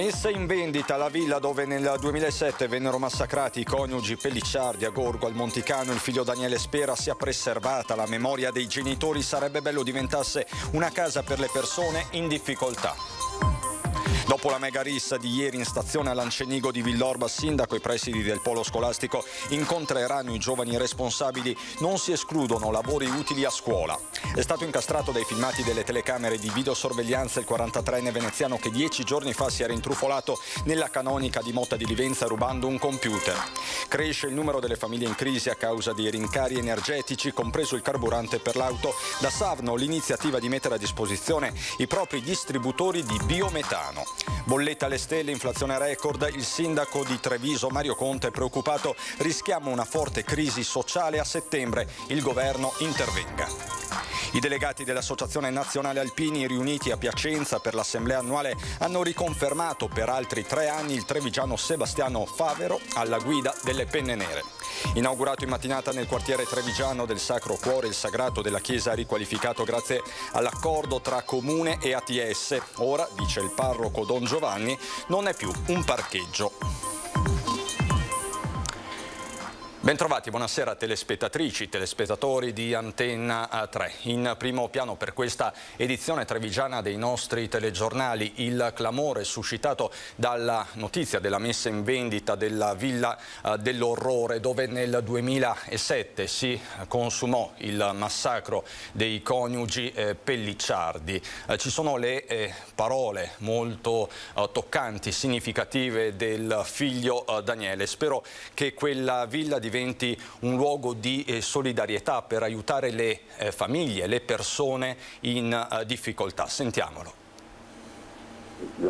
Messa in vendita la villa dove nel 2007 vennero massacrati i coniugi Pellicciardi a Gorgo al Monticano, il figlio Daniele Spera sia preservata, la memoria dei genitori sarebbe bello diventasse una casa per le persone in difficoltà. Dopo la mega rissa di ieri in stazione a Lancenigo di Villorba, sindaco e presidi del polo scolastico incontreranno i giovani responsabili. Non si escludono lavori utili a scuola. È stato incastrato dai filmati delle telecamere di videosorveglianza il 43enne veneziano che dieci giorni fa si era intrufolato nella canonica di Motta di Livenza rubando un computer. Cresce il numero delle famiglie in crisi a causa dei rincari energetici, compreso il carburante per l'auto. Da Savno l'iniziativa di mettere a disposizione i propri distributori di biometano. Bolletta alle stelle, inflazione record, il sindaco di Treviso Mario Conte è preoccupato, rischiamo una forte crisi sociale a settembre, il governo intervenga. I delegati dell'Associazione Nazionale Alpini riuniti a Piacenza per l'assemblea annuale hanno riconfermato per altri tre anni il trevigiano Sebastiano Favero alla guida delle Penne Nere. Inaugurato in mattinata nel quartiere trevigiano del Sacro Cuore, il sagrato della chiesa riqualificato grazie all'accordo tra comune e ATS. Ora, dice il parroco Don Giovanni, non è più un parcheggio. Bentrovati, buonasera telespettatrici, telespettatori di Antenna 3. In primo piano per questa edizione trevigiana dei nostri telegiornali il clamore suscitato dalla notizia della messa in vendita della Villa eh, dell'Orrore dove nel 2007 si consumò il massacro dei coniugi eh, Pellicciardi. Eh, ci sono le parole molto toccanti, significative del figlio Daniele. Spero che quella villa di diventi un luogo di eh, solidarietà per aiutare le eh, famiglie, le persone in eh, difficoltà. Sentiamolo.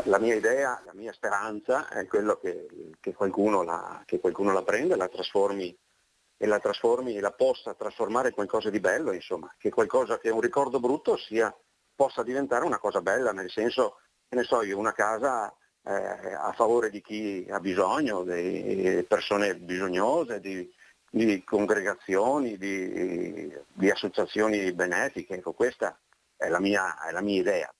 La mia idea, la mia speranza è quello che, che, qualcuno, la, che qualcuno la prenda la trasformi, e la trasformi e la possa trasformare in qualcosa di bello, insomma, che qualcosa che è un ricordo brutto sia, possa diventare una cosa bella, nel senso, che ne so io, una casa eh, a favore di chi ha bisogno, di persone bisognose, di, di congregazioni, di, di, associazioni benefiche. Ecco, questa è la mia, è la mia idea.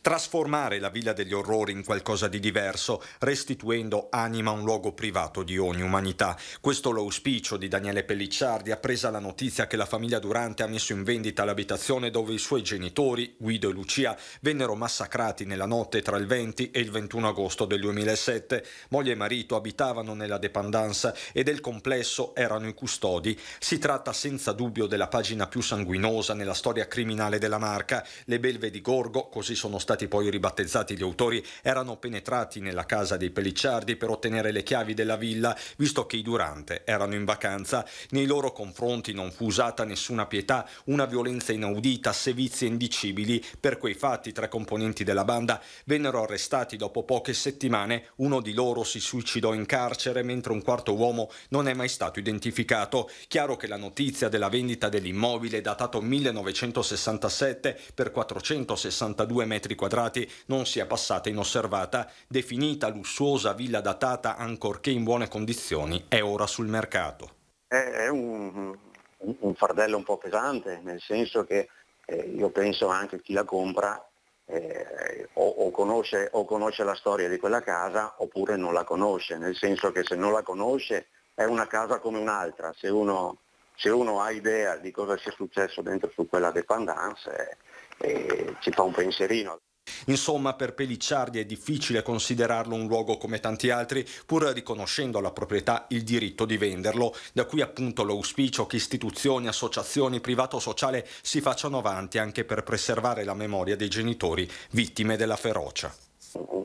Trasformare la Villa degli Orrori in qualcosa di diverso, restituendo anima a un luogo privato di ogni umanità. Questo l'auspicio di Daniele Pellicciardi, appresa la notizia che la famiglia Durante ha messo in vendita l'abitazione dove i suoi genitori, Guido e Lucia, vennero massacrati nella notte tra il 20 e il 21 agosto del 2007. Moglie e marito abitavano nella dependanza e del complesso erano i custodi. Si tratta senza dubbio della pagina più sanguinosa nella storia criminale della marca. Le belve di Gorgo, così sono state stati poi ribattezzati gli autori, erano penetrati nella casa dei Pellicciardi per ottenere le chiavi della villa, visto che i Durante erano in vacanza. Nei loro confronti non fu usata nessuna pietà, una violenza inaudita, sevizie indicibili. Per quei fatti tre componenti della banda vennero arrestati dopo poche settimane, uno di loro si suicidò in carcere mentre un quarto uomo non è mai stato identificato. Chiaro che la notizia della vendita dell'immobile datato 1967 per 462 metri quadrati non sia passata inosservata, definita lussuosa villa datata ancorché in buone condizioni, è ora sul mercato. È un, un fardello un po' pesante, nel senso che eh, io penso anche a chi la compra eh, o, o, conosce, o, conosce, la storia di quella casa oppure non la conosce, nel senso che se non la conosce è una casa come un'altra, se uno, se uno ha idea di cosa sia successo dentro su quella dependance eh, eh, ci fa un pensierino. Insomma, per Pelicciardi è difficile considerarlo un luogo come tanti altri, pur riconoscendo alla proprietà il diritto di venderlo. Da qui appunto l'auspicio che istituzioni, associazioni, privato sociale si facciano avanti anche per preservare la memoria dei genitori vittime della ferocia.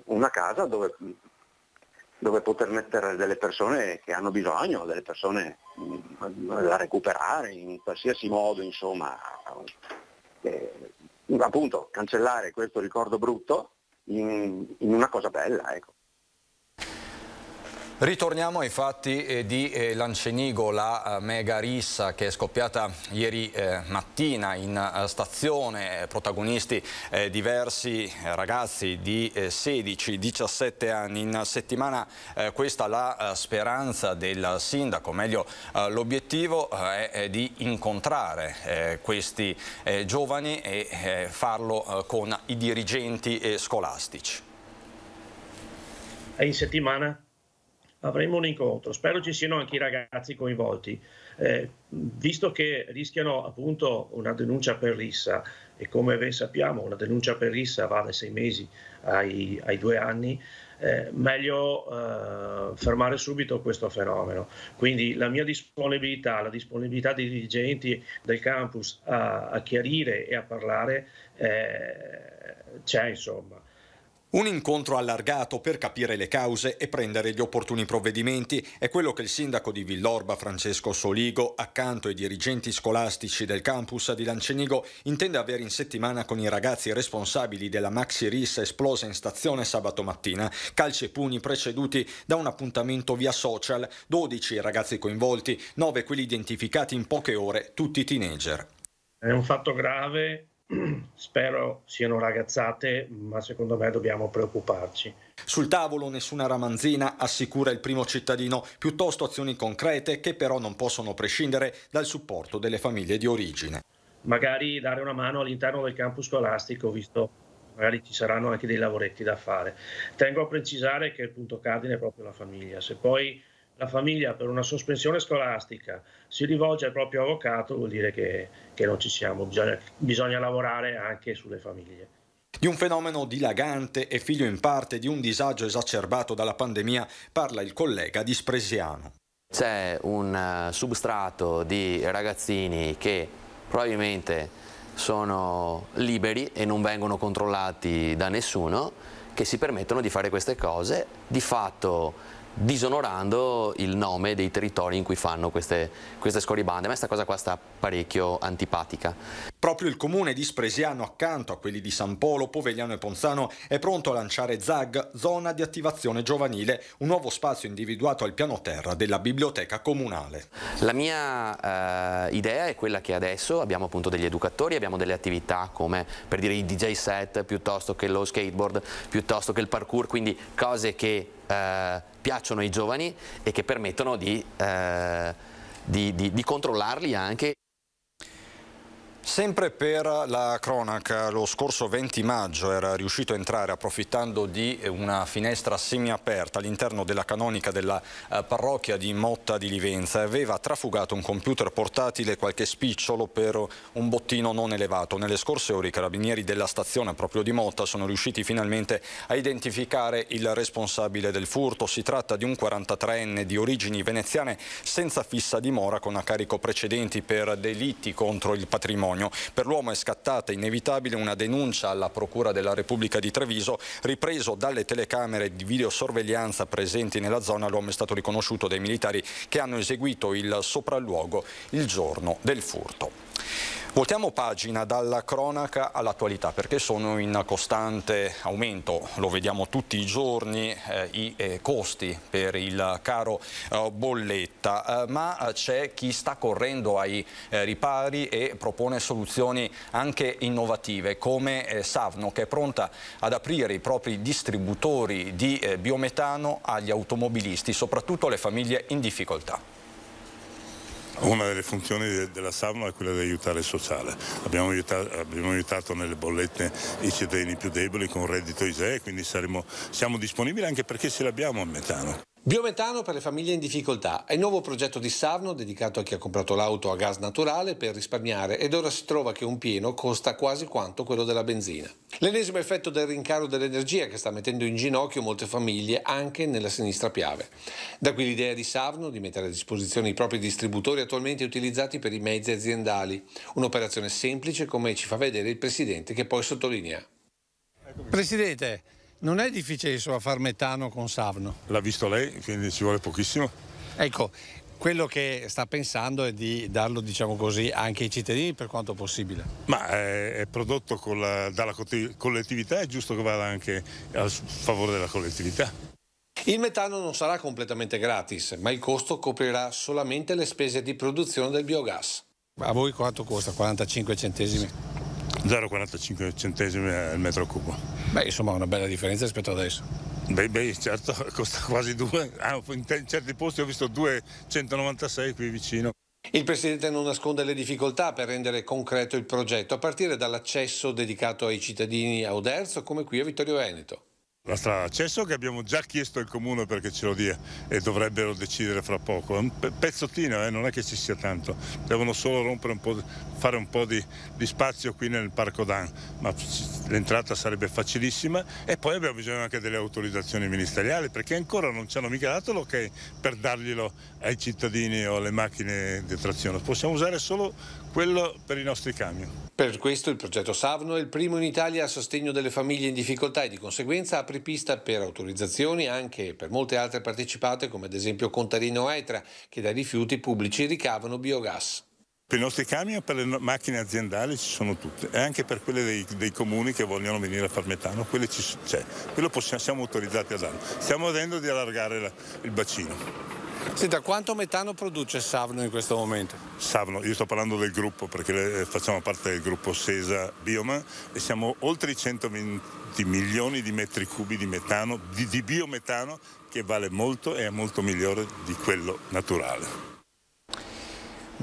Una casa dove, dove poter mettere delle persone che hanno bisogno, delle persone mm, da recuperare in qualsiasi modo, insomma. Eh, appunto cancellare questo ricordo brutto in, in una cosa bella. Ecco. Ritorniamo ai fatti eh, di eh, Lancenigo, la eh, mega rissa che è scoppiata ieri mattina in stazione, protagonisti diversi ragazzi di 16-17 anni. In settimana questa la speranza del sindaco, meglio l'obiettivo è di incontrare questi giovani e farlo con i dirigenti scolastici. È in settimana avremo un incontro. Spero ci siano anche i ragazzi coinvolti, eh, visto che rischiano appunto una denuncia per rissa e come ben sappiamo una denuncia per rissa va dai sei mesi ai, ai due anni. Eh, meglio eh, fermare subito questo fenomeno. Quindi la mia disponibilità, la disponibilità dei dirigenti del campus a, a chiarire e a parlare eh, c'è insomma. Un incontro allargato per capire le cause e prendere gli opportuni provvedimenti è quello che il sindaco di Villorba Francesco Soligo, accanto ai dirigenti scolastici del campus di Lancenigo, intende avere in settimana con i ragazzi responsabili della maxi rissa esplosa in stazione sabato mattina. Calci e pugni preceduti da un appuntamento via social, 12 ragazzi coinvolti, 9 quelli identificati in poche ore, tutti teenager. È un fatto grave Spero siano ragazzate, ma secondo me dobbiamo preoccuparci. Sul tavolo nessuna ramanzina, assicura il primo cittadino, piuttosto azioni concrete che però non possono prescindere dal supporto delle famiglie di origine. Magari dare una mano all'interno del campus scolastico, visto magari ci saranno anche dei lavoretti da fare. Tengo a precisare che il punto cardine è proprio la famiglia. Se poi la famiglia per una sospensione scolastica si rivolge al proprio avvocato, vuol dire che, che non ci siamo, bisogna, bisogna lavorare anche sulle famiglie di un fenomeno dilagante e figlio in parte di un disagio esacerbato dalla pandemia, parla il collega di Spresiano. C'è un eh, substrato di ragazzini che probabilmente sono liberi e non vengono controllati da nessuno, che si permettono di fare queste cose, di fatto disonorando il nome dei territori in cui fanno queste, queste scorribande. A me questa cosa qua sta parecchio antipatica. Proprio il comune di Spresiano, accanto a quelli di San Polo, Povegliano e Ponzano, è pronto a lanciare ZAG, zona di attivazione giovanile, un nuovo spazio individuato al piano terra della biblioteca comunale. La mia eh, idea è quella che adesso abbiamo appunto degli educatori, abbiamo delle attività come per dire i DJ set, piuttosto che lo skateboard, piuttosto che il parkour, quindi cose che eh, piacciono ai giovani e che permettono di, eh, di, di, di controllarli anche. Sempre per la cronaca, lo scorso 20 maggio era riuscito a entrare approfittando di una finestra semiaperta all'interno della canonica della eh, parrocchia di Motta di Livenza e aveva trafugato un computer portatile e qualche spicciolo per un bottino non elevato. Nelle scorse ore i carabinieri della stazione proprio di Motta sono riusciti finalmente a identificare il responsabile del furto. Si tratta di un 43enne di origini veneziane senza fissa dimora con a carico precedenti per delitti contro il patrimonio patrimonio. Per l'uomo è scattata inevitabile una denuncia alla Procura della Repubblica di Treviso, ripreso dalle telecamere di videosorveglianza presenti nella zona, l'uomo è stato riconosciuto dai militari che hanno eseguito il sopralluogo il giorno del furto. Voltiamo pagina dalla cronaca all'attualità perché sono in costante aumento, lo vediamo tutti i giorni, eh, i eh, costi per il caro eh, bolletta, eh, ma eh, c'è chi sta correndo ai eh, ripari e propone soluzioni anche innovative come Savno che è pronta ad aprire i propri distributori di biometano agli automobilisti, soprattutto alle famiglie in difficoltà. Una delle funzioni della SAVMA è quella di aiutare il sociale. Abbiamo aiutato, abbiamo aiutato, nelle bollette i cittadini più deboli con reddito ISEE, quindi saremo, siamo disponibili anche perché ce l'abbiamo a metano. Biometano per le famiglie in difficoltà è il nuovo progetto di Sarno dedicato a chi ha comprato l'auto a gas naturale per risparmiare ed ora si trova che un pieno costa quasi quanto quello della benzina. L'ennesimo effetto del rincaro dell'energia che sta mettendo in ginocchio molte famiglie anche nella sinistra piave. Da qui l'idea di Sarno di mettere a disposizione i propri distributori attualmente utilizzati per i mezzi aziendali. Un'operazione semplice come ci fa vedere il Presidente che poi sottolinea. Presidente, non è difficilissimo far metano con Savno. L'ha visto lei, quindi ci vuole pochissimo. Ecco, quello che sta pensando è di darlo, diciamo così, anche ai cittadini per quanto possibile. Ma eh, è, prodotto la, dalla collettività, è giusto che vada anche a favore della collettività. Il metano non sarà completamente gratis, ma il costo coprirà solamente le spese di produzione del biogas. A voi quanto costa? 45 centesimi? 0,45 centesimi al metro cubo. Beh, insomma, una bella differenza rispetto ad adesso. Beh, beh certo, costa quasi due. Ah, in, certi posti ho visto 2,196 qui vicino. Il Presidente non nasconde le difficoltà per rendere concreto il progetto, a partire dall'accesso dedicato ai cittadini a Oderzo, come qui a Vittorio Veneto. La strada d'accesso che abbiamo già chiesto al comune perché ce lo dia e dovrebbero decidere fra poco. È un pezzottino, eh, non è che ci sia tanto. Devono solo un fare un po' di, di, spazio qui nel parco Dan, ma l'entrata sarebbe facilissima. E poi abbiamo bisogno anche delle autorizzazioni ministeriali perché ancora non ci hanno mica dato l'ok per darglielo ai cittadini o alle macchine di trazione. Possiamo usare solo quello per i nostri camion. Per questo il progetto Savno è il primo in Italia a sostegno delle famiglie in difficoltà e di conseguenza apre pista per autorizzazioni anche per molte altre partecipate come ad esempio Contarino Etra che dai rifiuti pubblici ricavano biogas. Per i nostri camion e per le macchine aziendali ci sono tutte e anche per quelle dei, dei comuni che vogliono venire a far metano, quelle ci, c'è, cioè, quello possiamo, siamo autorizzati a darlo. Stiamo vedendo di allargare la, il bacino. Senta, quanto metano produce Savno in questo momento? Savno, io sto parlando del gruppo perché eh, facciamo parte del gruppo Sesa Bioma e siamo oltre i 120 milioni di metri cubi di metano, di, di biometano che vale molto e è molto migliore di quello naturale.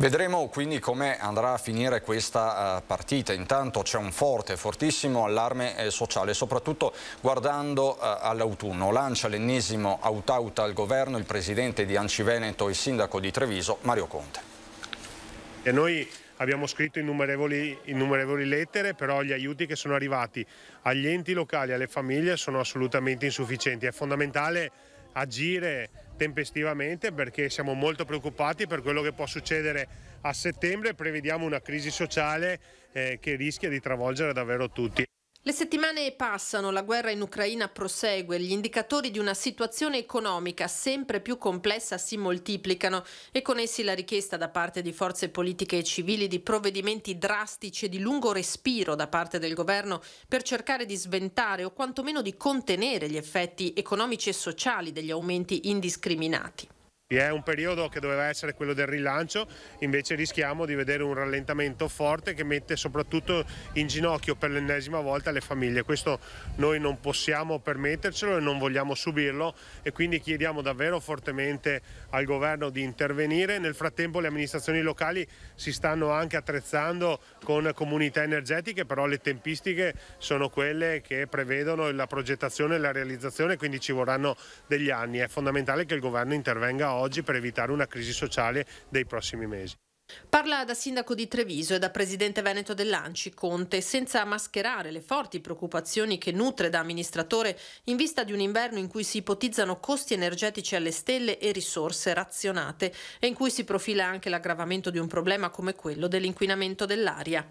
Vedremo quindi come andrà a finire questa eh, partita. Intanto c'è un forte, fortissimo allarme eh, sociale, soprattutto guardando eh, all'autunno. Lancia l'ennesimo out-out al governo il presidente di Anci Veneto e sindaco di Treviso, Mario Conte. E noi abbiamo scritto innumerevoli, innumerevoli, lettere, però gli aiuti che sono arrivati agli enti locali, alle famiglie sono assolutamente insufficienti. È fondamentale agire tempestivamente perché siamo molto preoccupati per quello che può succedere a settembre e prevediamo una crisi sociale eh, che rischia di travolgere davvero tutti. Le settimane passano, la guerra in Ucraina prosegue, gli indicatori di una situazione economica sempre più complessa si moltiplicano e con essi la richiesta da parte di forze politiche e civili di provvedimenti drastici e di lungo respiro da parte del governo per cercare di sventare o quantomeno di contenere gli effetti economici e sociali degli aumenti indiscriminati. È un periodo che doveva essere quello del rilancio, invece rischiamo di vedere un rallentamento forte che mette soprattutto in ginocchio per l'ennesima volta le famiglie. Questo noi non possiamo permettercelo e non vogliamo subirlo e quindi chiediamo davvero fortemente al governo di intervenire. Nel frattempo le amministrazioni locali si stanno anche attrezzando con comunità energetiche, però le tempistiche sono quelle che prevedono la progettazione e la realizzazione, quindi ci vorranno degli anni. È fondamentale che il governo intervenga oggi oggi per evitare una crisi sociale dei prossimi mesi. Parla da sindaco di Treviso e da presidente veneto dell'Anci Conte, senza mascherare le forti preoccupazioni che nutre da amministratore in vista di un inverno in cui si ipotizzano costi energetici alle stelle e risorse razionate e in cui si profila anche l'aggravamento di un problema come quello dell'inquinamento dell'aria.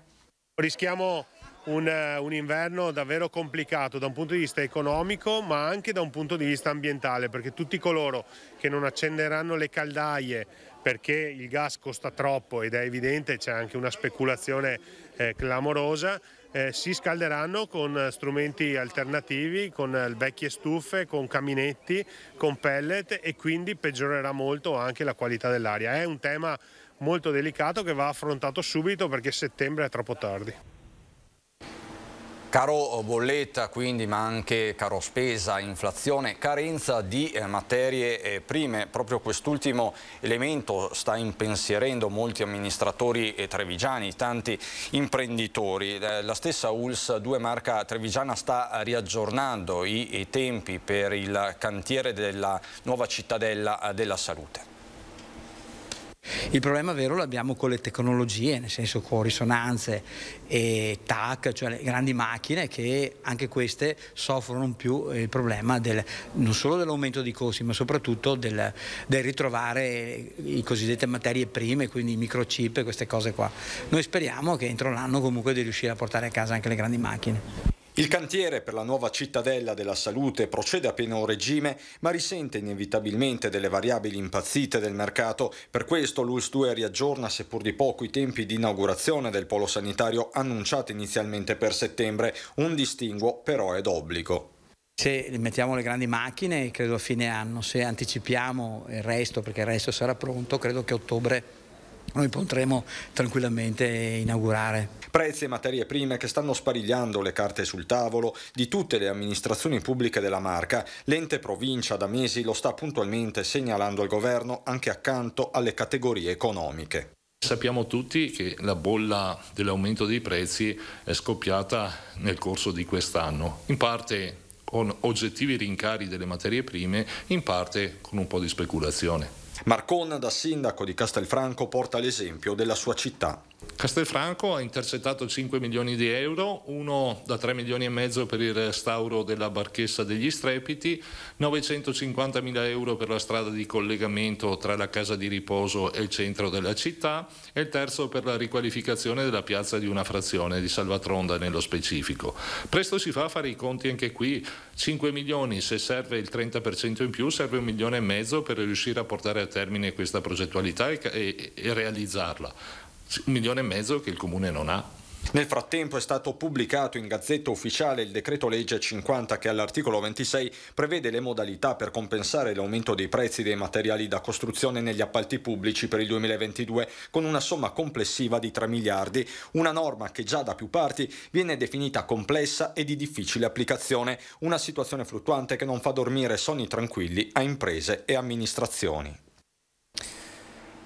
Rischiamo un, eh, un, inverno davvero complicato da un punto di vista economico ma anche da un punto di vista ambientale perché tutti coloro che non accenderanno le caldaie perché il gas costa troppo ed è evidente c'è anche una speculazione eh, clamorosa eh, si scalderanno con strumenti alternativi, con eh, vecchie stufe, con caminetti, con pellet e quindi peggiorerà molto anche la qualità dell'aria. È un tema molto delicato che va affrontato subito perché settembre è troppo tardi. Caro bolletta quindi ma anche caro spesa, inflazione, carenza di eh, materie eh, prime, proprio quest'ultimo elemento sta impensierendo molti amministratori eh, trevigiani, tanti imprenditori. La stessa ULS 2 Marca Trevigiana sta riaggiornando i tempi per il cantiere della nuova cittadella della salute. Il problema vero lo abbiamo con le tecnologie, nel senso con risonanze e TAC, cioè le grandi macchine che anche queste soffrono più il problema del, non solo dell'aumento dei costi, ma soprattutto del, del ritrovare le cosiddette materie prime, quindi i microchip e queste cose qua. Noi speriamo che entro l'anno comunque di riuscire a portare a casa anche le grandi macchine. Il cantiere per la nuova cittadella della salute procede a pieno regime, ma risente inevitabilmente delle variabili impazzite del mercato. Per questo l'ULS 2 riaggiorna, seppur di poco, i tempi di inaugurazione del polo sanitario annunciati inizialmente per settembre. Un distinguo però è d'obbligo. Se mettiamo le grandi macchine, credo a fine anno, se anticipiamo il resto, perché il resto sarà pronto, credo che ottobre noi potremo tranquillamente inaugurare. Prezzi e materie prime che stanno sparigliando le carte sul tavolo di tutte le amministrazioni pubbliche della marca. L'ente provincia da mesi lo sta puntualmente segnalando al governo anche accanto alle categorie economiche. Sappiamo tutti che la bolla dell'aumento dei prezzi è scoppiata nel corso di quest'anno, in parte con oggettivi rincari delle materie prime, in parte con un po' di speculazione. Marcon da sindaco di Castelfranco porta l'esempio della sua città. Castelfranco ha intercettato 5 milioni di euro, uno da 3 milioni e mezzo per il restauro della barchessa degli Strepiti, 950 mila euro per la strada di collegamento tra la casa di riposo e il centro della città e il terzo per la riqualificazione della piazza di una frazione di Salvatronda nello specifico. Presto si fa a fare i conti anche qui, 5 milioni se serve il 30% in più serve un milione e mezzo per riuscire a portare a termine questa progettualità e, e, e realizzarla un milione e mezzo che il comune non ha. Nel frattempo è stato pubblicato in Gazzetta Ufficiale il decreto legge 50 che all'articolo 26 prevede le modalità per compensare l'aumento dei prezzi dei materiali da costruzione negli appalti pubblici per il 2022 con una somma complessiva di 3 miliardi, una norma che già da più parti viene definita complessa e di difficile applicazione, una situazione fluttuante che non fa dormire sonni tranquilli a imprese e amministrazioni.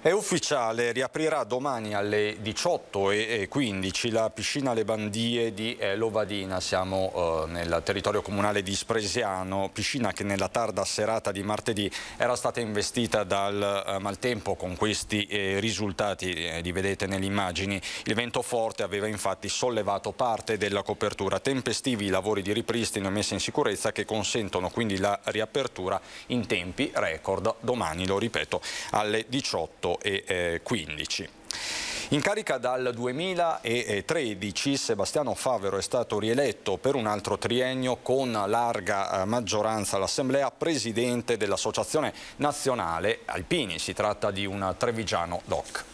È ufficiale, riaprirà domani alle 18.15 la piscina Le bandie di eh, Lovadina, siamo eh, nel territorio comunale di Spresiano, piscina che nella tarda serata di martedì era stata investita dal eh, maltempo con questi eh, risultati, eh, li vedete nelle immagini, il vento forte aveva infatti sollevato parte della copertura, tempestivi i lavori di ripristino e messa in sicurezza che consentono quindi la riapertura in tempi record domani, lo ripeto, alle 18.00. 2015. Eh, In carica dal 2013 Sebastiano Favero è stato rieletto per un altro triennio con larga eh, maggioranza all'Assemblea presidente dell'Associazione Nazionale Alpini. Si tratta di un trevigiano doc.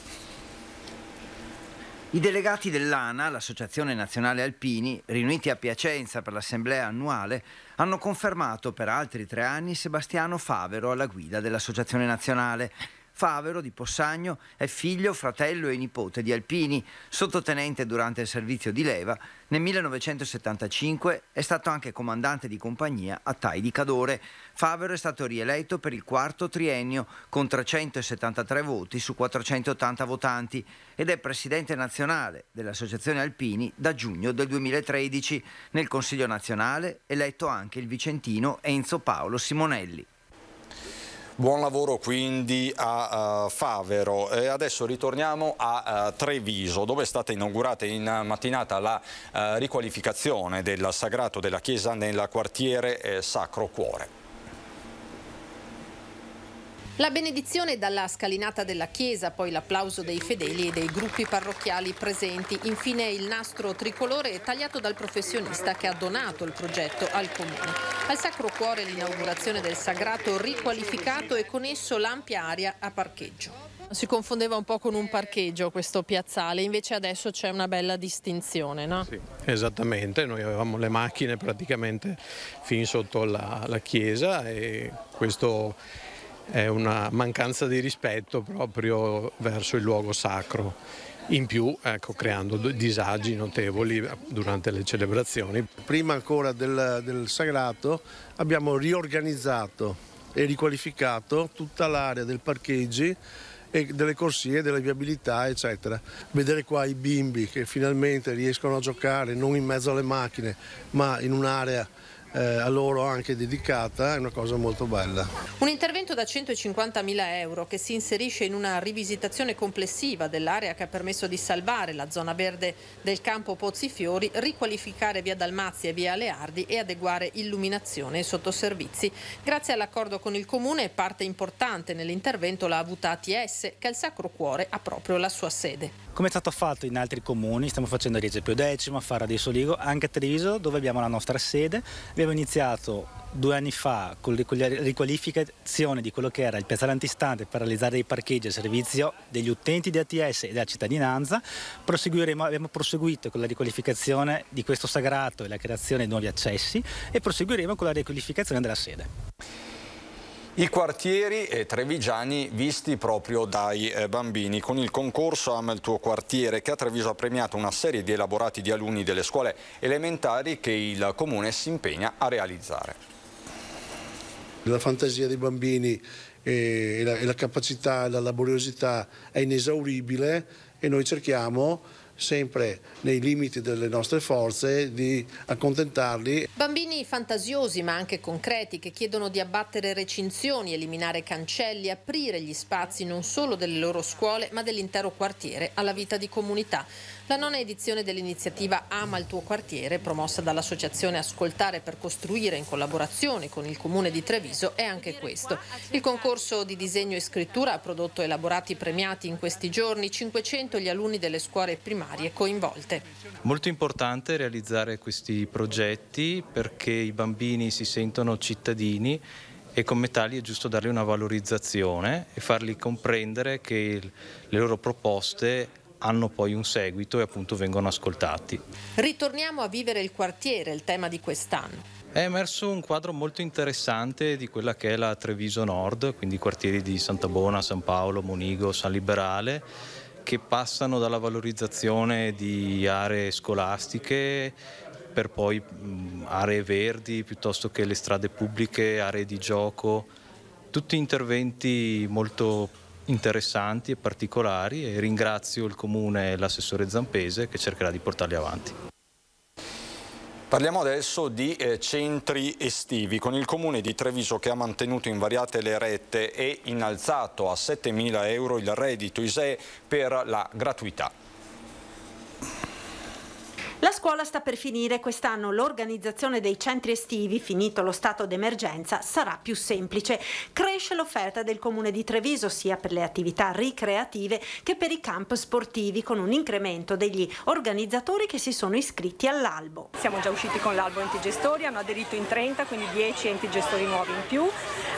I delegati dell'ANA, l'Associazione Nazionale Alpini, riuniti a Piacenza per l'assemblea annuale, hanno confermato per altri tre anni Sebastiano Favero alla guida dell'Associazione Nazionale Favero di Possagno è figlio, fratello e nipote di alpini, sottotenente durante il servizio di leva, nel 1975 è stato anche comandante di compagnia a Tai di Cadore. Favero è stato rieletto per il quarto triennio con 373 voti su 480 votanti ed è presidente nazionale dell'Associazione Alpini da giugno del 2013. Nel Consiglio nazionale eletto anche il vicentino Enzo Paolo Simonelli. Buon lavoro quindi a uh, Favero. E adesso ritorniamo a uh, Treviso, dove è stata inaugurata in mattinata la uh, riqualificazione del sagrato della chiesa nel quartiere eh, Sacro Cuore. La benedizione dalla scalinata della chiesa, poi l'applauso dei fedeli e dei gruppi parrocchiali presenti, infine il nastro tricolore tagliato dal professionista che ha donato il progetto al comune. Al Sacro Cuore l'inaugurazione del sagrato riqualificato e con esso l'ampia area a parcheggio. Si confondeva un po' con un parcheggio questo piazzale, invece adesso c'è una bella distinzione, no? Sì, esattamente, noi avevamo le macchine praticamente fin sotto la, la chiesa e questo è una mancanza di rispetto proprio verso il luogo sacro, in più ecco, creando disagi notevoli eh, durante le celebrazioni. Prima ancora del, del sagrato abbiamo riorganizzato e riqualificato tutta l'area del parcheggi e delle corsie, delle viabilità, eccetera. Vedere qua i bimbi che finalmente riescono a giocare non in mezzo alle macchine, ma in un'area eh, a loro anche dedicata, è una cosa molto bella. Un intervento da 150.000 euro che si inserisce in una rivisitazione complessiva dell'area che ha permesso di salvare la zona verde del campo Pozzifiori, riqualificare via Dalmazia e via Leardi e adeguare illuminazione e sottoservizi. Grazie all'accordo con il Comune parte importante nell'intervento l'ha avuta ATS che al Sacro Cuore ha proprio la sua sede. Come è stato fatto in altri comuni, stiamo facendo a Reggio Più Decima, Fara di Soligo, anche a Treviso dove abbiamo la nostra sede Abbiamo iniziato due anni fa con la riqualificazione di quello che era il piazzale antistante per realizzare dei parcheggi a servizio degli utenti di ATS e della cittadinanza, abbiamo proseguito con la riqualificazione di questo sagrato e la creazione di nuovi accessi e proseguiremo con la riqualificazione della sede. I quartieri e eh, trevigiani visti proprio dai eh, bambini con il concorso Ama il tuo quartiere che a Treviso ha premiato una serie di elaborati di alunni delle scuole elementari che il comune si impegna a realizzare. La fantasia dei bambini eh, e la, e la capacità, la laboriosità è inesauribile e noi cerchiamo sempre nei limiti delle nostre forze, di accontentarli. Bambini fantasiosi ma anche concreti che chiedono di abbattere recinzioni, eliminare cancelli, aprire gli spazi non solo delle loro scuole ma dell'intero quartiere alla vita di comunità. La nona edizione dell'iniziativa Ama il tuo quartiere, promossa dall'associazione Ascoltare per costruire in collaborazione con il comune di Treviso, è anche questo. Il concorso di disegno e scrittura ha prodotto elaborati premiati in questi giorni, 500 gli alunni delle scuole primarie coinvolte. Molto importante realizzare questi progetti perché i bambini si sentono cittadini e come tali è giusto dargli una valorizzazione e farli comprendere che le loro proposte hanno poi un seguito e appunto vengono ascoltati. Ritorniamo a vivere il quartiere, il tema di quest'anno. È emerso un quadro molto interessante di quella che è la Treviso Nord, quindi i quartieri di Santa Bona, San Paolo, Monigo, San Liberale, che passano dalla valorizzazione di aree scolastiche per poi aree verdi piuttosto che le strade pubbliche, aree di gioco, tutti interventi molto interessanti e particolari e ringrazio il Comune e l'assessore Zampese che cercherà di portarli avanti. Parliamo adesso di eh, centri estivi, con il comune di Treviso che ha mantenuto invariate le rette e innalzato a 7.000 euro il reddito ISE per la gratuità. La scuola sta per finire, quest'anno l'organizzazione dei centri estivi, finito lo stato d'emergenza, sarà più semplice. Cresce l'offerta del comune di Treviso sia per le attività ricreative che per i camp sportivi con un incremento degli organizzatori che si sono iscritti all'albo. Siamo già usciti con l'albo enti gestori, hanno aderito in 30, quindi 10 enti gestori nuovi in più.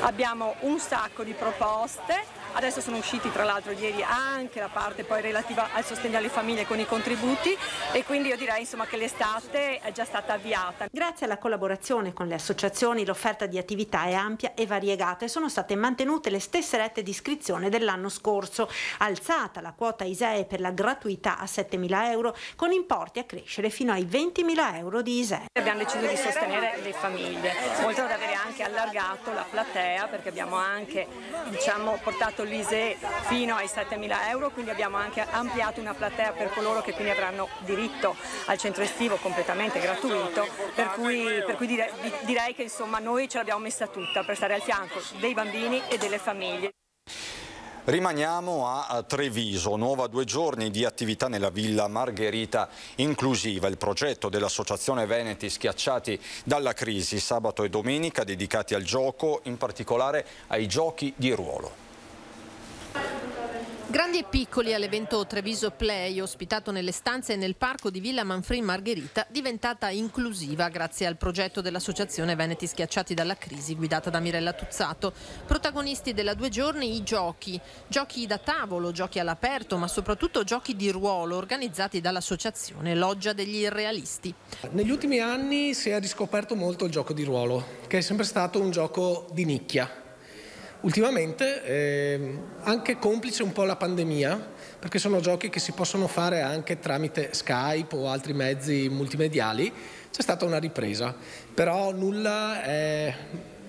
Abbiamo un sacco di proposte Adesso sono usciti tra l'altro ieri anche la parte poi relativa al sostegno alle famiglie con i contributi e quindi io direi insomma, che l'estate è già stata avviata. Grazie alla collaborazione con le associazioni l'offerta di attività è ampia e variegata e sono state mantenute le stesse rette di iscrizione dell'anno scorso, alzata la quota ISEE per la gratuità a 7.000 euro con importi a crescere fino ai 20.000 euro di ISEE. Abbiamo deciso di sostenere le famiglie, oltre ad avere anche allargato la platea perché abbiamo anche diciamo, portato limitato l'ISE fino ai 7.000 euro, quindi abbiamo anche ampliato una platea per coloro che quindi avranno diritto al centro estivo completamente gratuito, per cui, per cui dire, direi che insomma noi ce l'abbiamo messa tutta per stare al fianco dei bambini e delle famiglie. Rimaniamo a Treviso, nuova due giorni di attività nella Villa Margherita Inclusiva, il progetto dell'Associazione Veneti schiacciati dalla crisi sabato e domenica dedicati al gioco, in particolare ai giochi di ruolo. Grandi e piccoli all'evento Treviso Play, ospitato nelle stanze e nel parco di Villa Manfrin Margherita, diventata inclusiva grazie al progetto dell'Associazione Veneti Schiacciati dalla Crisi, guidata da Mirella Tuzzato. Protagonisti della due giorni i giochi, giochi da tavolo, giochi all'aperto, ma soprattutto giochi di ruolo organizzati dall'Associazione Loggia degli Irrealisti. Negli ultimi anni si è riscoperto molto il gioco di ruolo, che è sempre stato un gioco di nicchia ultimamente eh, anche complice un po' la pandemia, perché sono giochi che si possono fare anche tramite Skype o altri mezzi multimediali, c'è stata una ripresa, però nulla è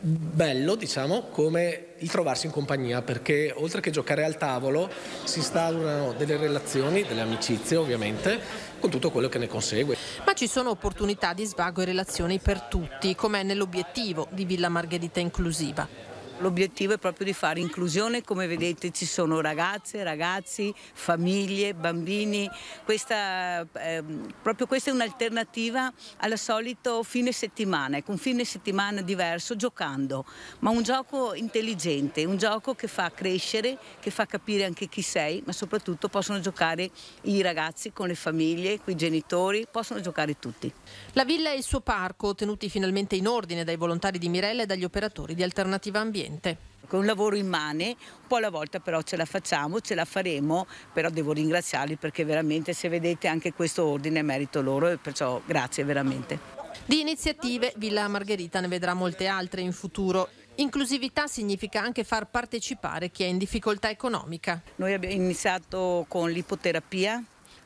bello diciamo come il trovarsi in compagnia perché oltre che giocare al tavolo si instaurano delle relazioni, delle amicizie ovviamente con tutto quello che ne consegue. Ma ci sono opportunità di svago e relazioni per tutti come è nell'obiettivo di Villa Margherita Inclusiva. L'obiettivo è proprio di fare inclusione, come vedete ci sono ragazze, ragazzi, famiglie, bambini. Questa, eh, proprio questa è un'alternativa al solito fine settimana, ecco, un fine settimana diverso giocando, ma un gioco intelligente, un gioco che fa crescere, che fa capire anche chi sei, ma soprattutto possono giocare i ragazzi con le famiglie, con i genitori, possono giocare tutti. La villa e il suo parco, tenuti finalmente in ordine dai volontari di Mirella e dagli operatori di Alternativa Ambiente dell'ambiente. È un lavoro immane, un po' alla volta però ce la facciamo, ce la faremo, però devo ringraziarli perché veramente se vedete anche questo ordine è merito loro e perciò grazie veramente. Di iniziative Villa Margherita ne vedrà molte altre in futuro. Inclusività significa anche far partecipare chi è in difficoltà economica. Noi abbiamo iniziato con l'ipoterapia,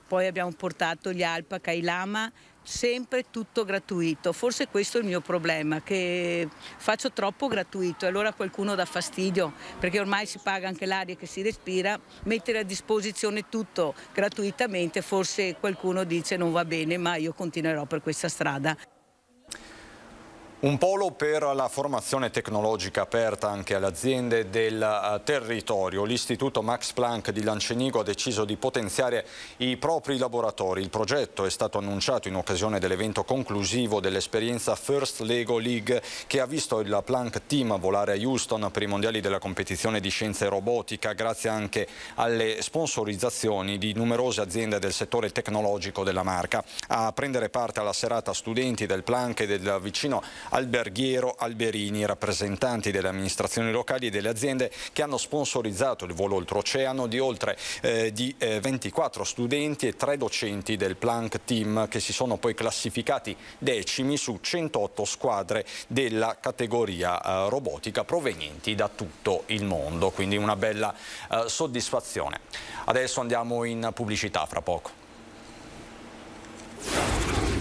poi abbiamo portato gli alpaca, i lama, sempre tutto gratuito. Forse questo è il mio problema, che faccio troppo gratuito e allora qualcuno dà fastidio, perché ormai si paga anche l'aria che si respira, mettere a disposizione tutto gratuitamente forse qualcuno dice non va bene, ma io continuerò per questa strada. Un polo per la formazione tecnologica aperta anche alle aziende del eh, territorio. L'Istituto Max Planck di Lancenigo ha deciso di potenziare i propri laboratori. Il progetto è stato annunciato in occasione dell'evento conclusivo dell'esperienza First Lego League che ha visto il Planck Team volare a Houston per i mondiali della competizione di scienze e robotica grazie anche alle sponsorizzazioni di numerose aziende del settore tecnologico della marca. A prendere parte alla serata studenti del Planck e del vicino alberghiero Alberini, rappresentanti delle amministrazioni locali e delle aziende che hanno sponsorizzato il volo oltreoceano di oltre eh, di, eh, 24 studenti e 3 docenti del Planck Team che si sono poi classificati decimi su 108 squadre della categoria eh, robotica provenienti da tutto il mondo, quindi una bella eh, soddisfazione. Adesso andiamo in pubblicità fra poco.